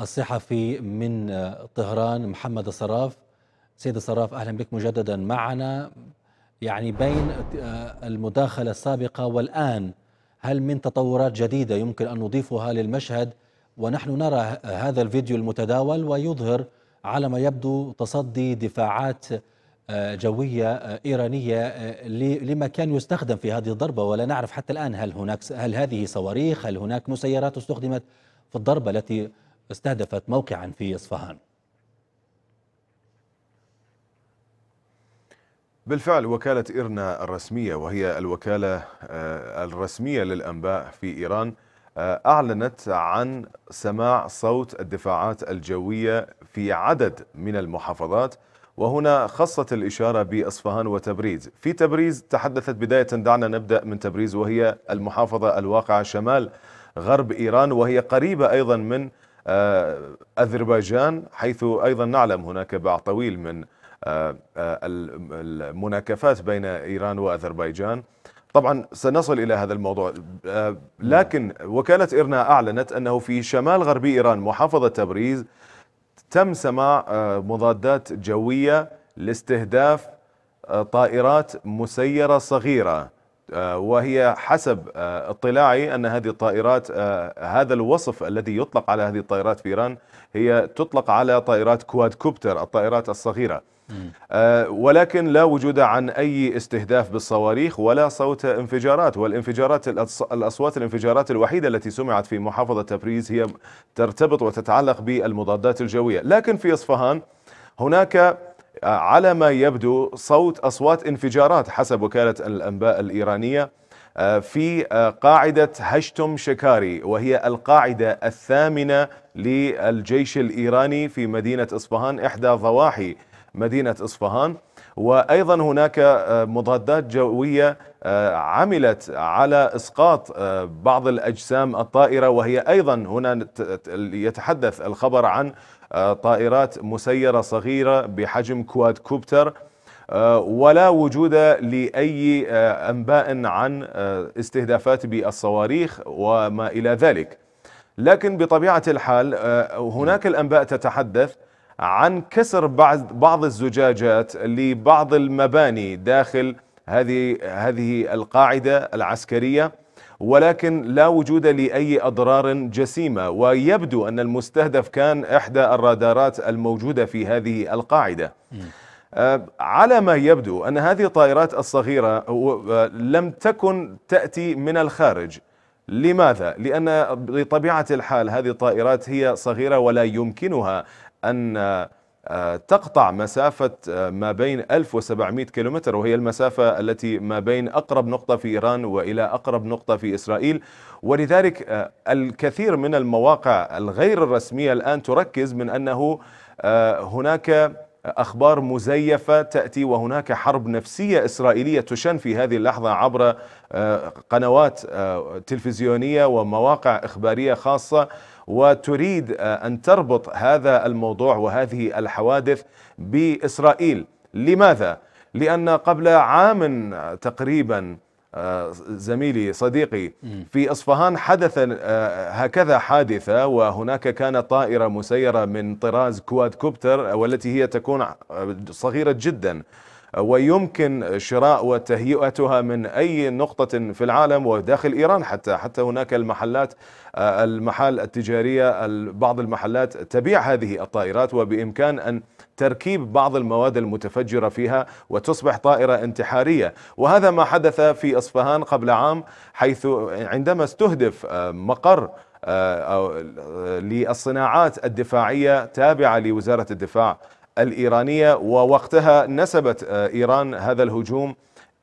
الصحفي من آه، طهران محمد الصراف سيد الصراف أهلا بك مجددا معنا يعني بين آه، المداخلة السابقة والآن هل من تطورات جديدة يمكن أن نضيفها للمشهد ونحن نرى هذا الفيديو المتداول ويظهر على ما يبدو تصدي دفاعات جوية آه، إيرانية آه، لما كان يستخدم في هذه الضربة ولا نعرف حتى الآن هل هناك هل هذه صواريخ هل هناك مسيرات استخدمت في الضربة التي استهدفت موقعا في إصفهان بالفعل وكالة إيرنا الرسمية وهي الوكالة آه، الرسمية للأنباء في إيران أعلنت عن سماع صوت الدفاعات الجوية في عدد من المحافظات وهنا خصت الإشارة بأصفهان وتبريز في تبريز تحدثت بداية دعنا نبدأ من تبريز وهي المحافظة الواقعة شمال غرب إيران وهي قريبة أيضا من آه، أذربيجان حيث أيضا نعلم هناك باع طويل من آه، آه، المناكفات بين إيران وأذربيجان طبعا سنصل إلى هذا الموضوع نعم. لكن وكالة إيرنا أعلنت أنه في شمال غرب إيران محافظة تبريز تم سماع آه، مضادات جوية لاستهداف آه، طائرات مسيرة صغيرة آه، وهي حسب اطلاعي أن هذه الطائرات هذا الوصف الذي يطلق على هذه الطائرات في إيران هي تطلق على طائرات كوادكوبتر الطائرات الصغيرة أه ولكن لا وجود عن أي استهداف بالصواريخ ولا صوت انفجارات والانفجارات الأصوات الانفجارات الوحيدة التي سمعت في محافظة تبريز هي ترتبط وتتعلق بالمضادات الجوية لكن في إصفهان هناك آه، على ما يبدو صوت أصوات انفجارات حسب وكالة الأنباء الإيرانية آه، في آه، قاعدة هشتم شكاري وهي القاعدة الثامنة للجيش الإيراني في مدينة إصفهان إحدى ضواحي مدينة إصفهان وأيضا هناك آه، مضادات جوية آه، عملت على إسقاط آه، بعض الأجسام الطائرة وهي أيضا هنا يتحدث الخبر عن طائرات مسيرة صغيرة بحجم كواد كوبتر ولا وجود لأي أنباء عن استهدافات بالصواريخ وما إلى ذلك لكن بطبيعة الحال هناك الأنباء تتحدث عن كسر بعض بعض الزجاجات لبعض المباني داخل هذه هذه القاعده العسكريه ولكن لا وجود لاي اضرار جسيمه ويبدو ان المستهدف كان احدى الرادارات الموجوده في هذه القاعده. آه، على ما يبدو ان هذه الطائرات الصغيره آه، لم تكن تاتي من الخارج. لماذا؟ لأن بطبيعة الحال هذه الطائرات هي صغيرة ولا يمكنها أن آه، تقطع مسافة آه، ما بين 1700 كيلومتر وهي المسافة التي ما بين أقرب نقطة في إيران وإلى أقرب نقطة في إسرائيل ولذلك آه، الكثير من المواقع الغير الرسمية الآن تركز من أنه هناك أخبار مزيفة تأتي وهناك حرب نفسية إسرائيلية تشن في هذه اللحظة عبر قنوات تلفزيونية ومواقع إخبارية خاصة وتريد آه، أن تربط هذا الموضوع وهذه الحوادث بإسرائيل لماذا؟ لأن قبل عام تقريبا آه، زميلي صديقي في اصفهان حدث آه، هكذا حادثه وهناك كانت طائره مسيره من طراز كواد كوبتر والتي هي تكون صغيره جدا ويمكن شراء وتهيئتها من أي نقطة في العالم وداخل إيران حتى حتى هناك المحلات آه، المحال التجارية بعض المحلات تبيع هذه الطائرات وبإمكان أن تركيب بعض المواد المتفجرة فيها وتصبح طائرة انتحارية وهذا ما حدث في أصفهان قبل عام حيث عندما استهدف آه، مقر آه، للصناعات الدفاعية تابعة لوزارة الدفاع الإيرانية ووقتها نسبت آه، إيران هذا الهجوم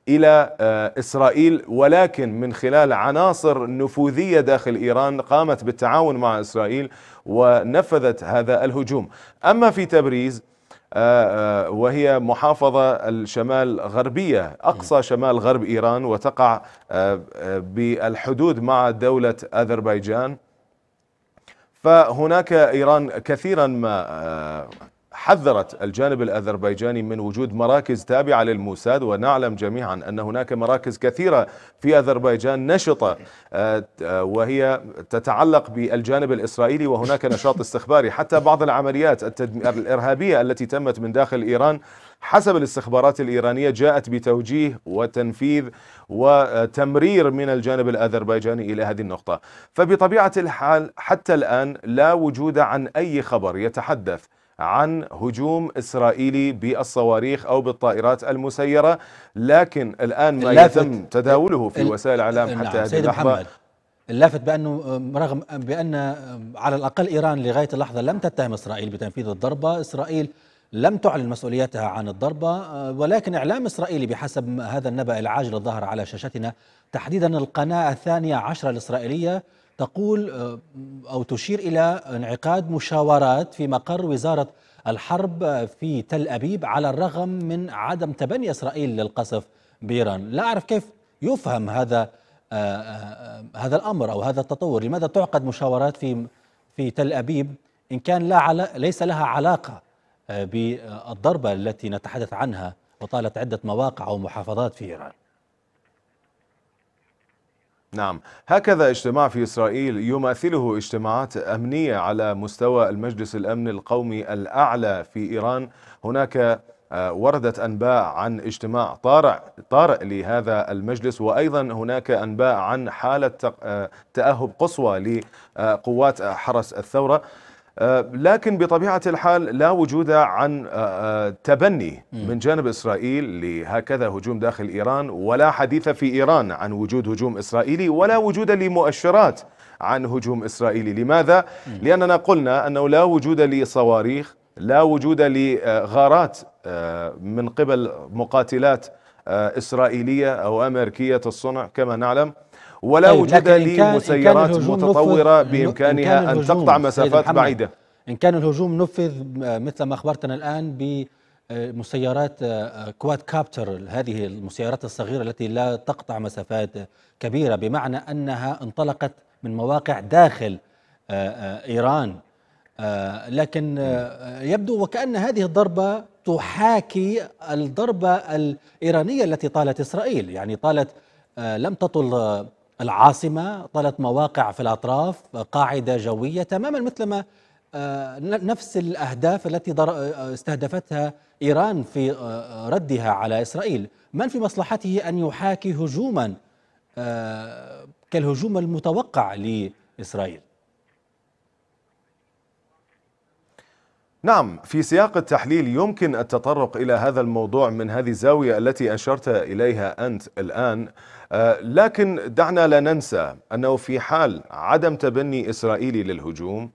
إلى آه، إسرائيل ولكن من خلال عناصر نفوذية داخل إيران قامت بالتعاون مع إسرائيل ونفذت هذا الهجوم أما في تبريز آه، وهي محافظة الشمال غربية أقصى شمال غرب إيران وتقع بالحدود مع دولة أذربيجان فهناك إيران كثيرا ما حذرت الجانب الأذربيجاني من وجود مراكز تابعة للموساد ونعلم جميعا أن هناك مراكز كثيرة في أذربيجان نشطة آه، آه، وهي تتعلق بالجانب الإسرائيلي وهناك نشاط استخباري حتى بعض العمليات الإرهابية التي تمت من داخل إيران حسب الاستخبارات الإيرانية جاءت بتوجيه وتنفيذ وتمرير من الجانب الأذربيجاني إلى هذه النقطة فبطبيعة الحال حتى الآن لا وجود عن أي خبر يتحدث عن هجوم إسرائيلي بالصواريخ أو بالطائرات المسيرة لكن الآن ما يتم تداوله في وسائل الإعلام حتى نعم هذه اللحظة محمد. اللافت بانه رغم بان على الاقل ايران لغايه اللحظه لم تتهم اسرائيل بتنفيذ الضربه، اسرائيل لم تعلن مسؤوليتها عن الضربه آه، ولكن اعلام اسرائيلي بحسب هذا النبأ العاجل الظاهر على شاشتنا تحديدا القناه الثانيه عشره الاسرائيليه تقول آه، أو تشير إلى انعقاد مشاورات في مقر وزارة الحرب آه، في تل أبيب على الرغم من عدم تبني إسرائيل للقصف بإيران لا أعرف كيف يفهم هذا آه، هذا الأمر أو هذا التطور لماذا تعقد مشاورات في في تل أبيب إن كان لا على ليس لها علاقة بالضربة التي نتحدث عنها وطالت عدة مواقع ومحافظات في إيران نعم هكذا اجتماع في إسرائيل يماثله اجتماعات أمنية على مستوى المجلس الأمن القومي الأعلى في إيران هناك آه، وردت أنباء عن اجتماع طارئ طارئ لهذا المجلس وأيضا هناك أنباء عن حالة آه، تأهب قصوى لقوات حرس الثورة آه، لكن بطبيعة الحال لا وجود عن آه، آه، تبني من جانب إسرائيل لهكذا هجوم داخل إيران ولا حديث في إيران عن وجود هجوم إسرائيلي ولا وجود لمؤشرات عن هجوم إسرائيلي لماذا؟ لأننا قلنا أنه لا وجود لصواريخ لا وجود لغارات من قبل مقاتلات إسرائيلية أو أمريكية الصنع كما نعلم ولا طيب وجود لمسيرات متطورة بإمكانها أن تقطع مسافات بعيدة إن كان الهجوم نفذ آه، مثل ما أخبرتنا الآن ب آه، مسيرات آه، كواد كابتر هذه المسيرات الصغيرة التي لا تقطع مسافات كبيرة بمعنى أنها انطلقت من مواقع داخل إيران لكن يبدو وكأن هذه الضربة تحاكي الضربة الإيرانية التي طالت إسرائيل يعني طالت لم تطل العاصمة طلت مواقع في الأطراف قاعدة جوية تماما مثلما آه، نفس الأهداف التي آه، استهدفتها إيران في آه، ردها على إسرائيل من في مصلحته أن يحاكي هجوما كالهجوم المتوقع لإسرائيل نعم في سياق التحليل يمكن التطرق إلى هذا الموضوع من هذه الزاوية التي أشرت إليها أنت الآن آه، لكن دعنا لا ننسى أنه في حال عدم تبني إسرائيلي للهجوم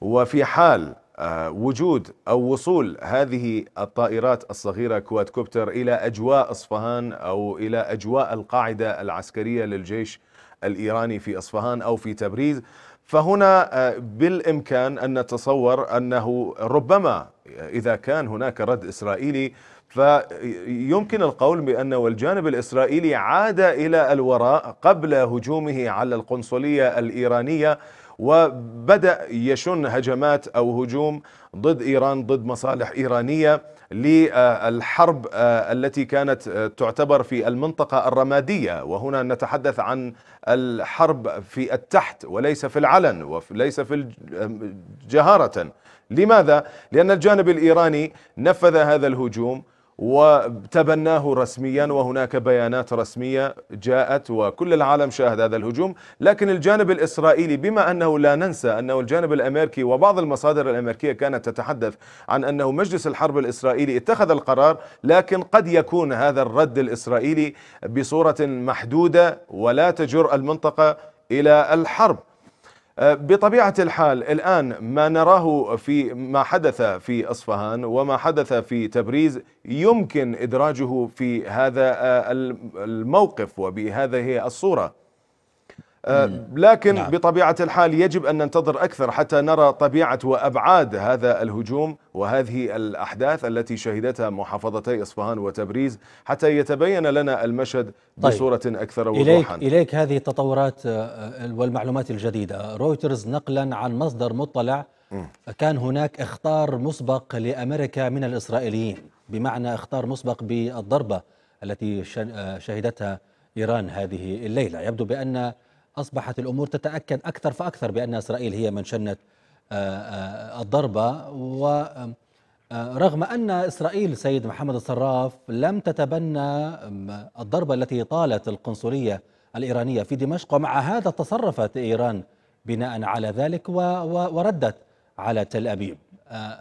وفي حال آه، وجود أو وصول هذه الطائرات الصغيرة كوبتر إلى أجواء أصفهان أو إلى أجواء القاعدة العسكرية للجيش الإيراني في أصفهان أو في تبريز فهنا آه، بالامكان ان نتصور انه ربما اذا كان هناك رد اسرائيلي فيمكن القول بأن الجانب الإسرائيلي عاد إلى الوراء قبل هجومه على القنصلية الإيرانية وبدأ يشن هجمات أو هجوم ضد إيران ضد مصالح إيرانية للحرب آه، التي كانت آه، تعتبر في المنطقة الرمادية وهنا نتحدث عن الحرب في التحت وليس في العلن وليس في الجهاره آه، لماذا؟ لأن الجانب الإيراني نفذ هذا الهجوم وتبناه رسميا وهناك بيانات رسمية جاءت وكل العالم شاهد هذا الهجوم لكن الجانب الإسرائيلي بما أنه لا ننسى أنه الجانب الأمريكي وبعض المصادر الأمريكية كانت تتحدث عن أنه مجلس الحرب الإسرائيلي اتخذ القرار لكن قد يكون هذا الرد الإسرائيلي بصورة محدودة ولا تجر المنطقة إلى الحرب بطبيعة الحال الآن ما نراه في ما حدث في أصفهان وما حدث في تبريز يمكن إدراجه في هذا آه، الموقف وبهذه الصورة آه، لكن نعم. بطبيعة الحال يجب أن ننتظر أكثر حتى نرى طبيعة وأبعاد هذا الهجوم وهذه الأحداث التي شهدتها محافظتي إصفهان وتبريز حتى يتبين لنا المشهد طيب. بصورة أكثر وضوحا إليك, إليك هذه التطورات آه، والمعلومات الجديدة رويترز نقلا عن مصدر مطلع كان هناك اختار مسبق لأمريكا من الإسرائيليين بمعنى اختار مسبق بالضربة التي آه، شهدتها إيران هذه الليلة يبدو بأن أصبحت الأمور تتأكد أكثر فأكثر بأن إسرائيل هي من شنت آه، آه، الضربة ورغم آه، أن إسرائيل سيد محمد الصراف لم تتبنى الضربة التي طالت القنصلية الإيرانية في دمشق ومع هذا تصرفت إيران بناء على ذلك وردت على تل أبيب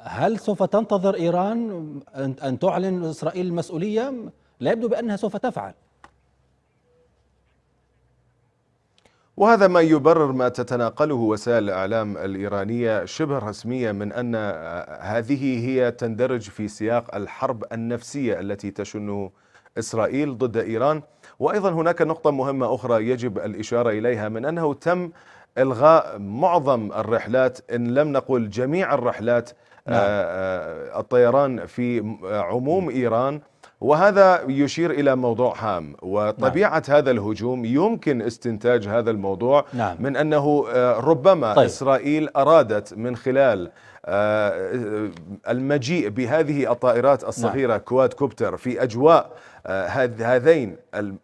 هل سوف تنتظر إيران أن تعلن إسرائيل المسؤولية؟ لا يبدو بأنها سوف تفعل وهذا ما يبرر ما تتناقله وسائل الإعلام الإيرانية شبه رسمية من أن هذه هي تندرج في سياق الحرب النفسية التي تشنه إسرائيل ضد إيران وأيضا هناك نقطة مهمة أخرى يجب الإشارة إليها من أنه تم إلغاء معظم الرحلات إن لم نقل جميع الرحلات نعم. آه، آه، الطيران في عموم إيران وهذا يشير إلى موضوع هام وطبيعة نعم. هذا الهجوم يمكن استنتاج هذا الموضوع نعم. من أنه آه، ربما طيب. إسرائيل أرادت من خلال آه، آه، المجيء بهذه الطائرات نعم. الصغيرة نعم. كواد كوبتر في أجواء هذين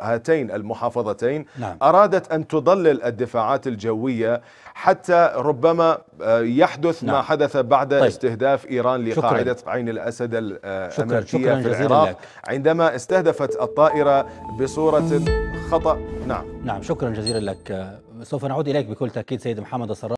هاتين المحافظتين نعم. أرادت أن تضلل الدفاعات الجوية حتى ربما يحدث نعم. ما حدث بعد طيب. استهداف إيران لقاعدة شكرا. عين الأسد الأمريكية شكرا. شكرا في العراق لك. عندما استهدفت الطائرة بصورة خطأ نعم نعم شكرا جزيلا لك سوف نعود إليك بكل تأكيد سيد محمد الصراحة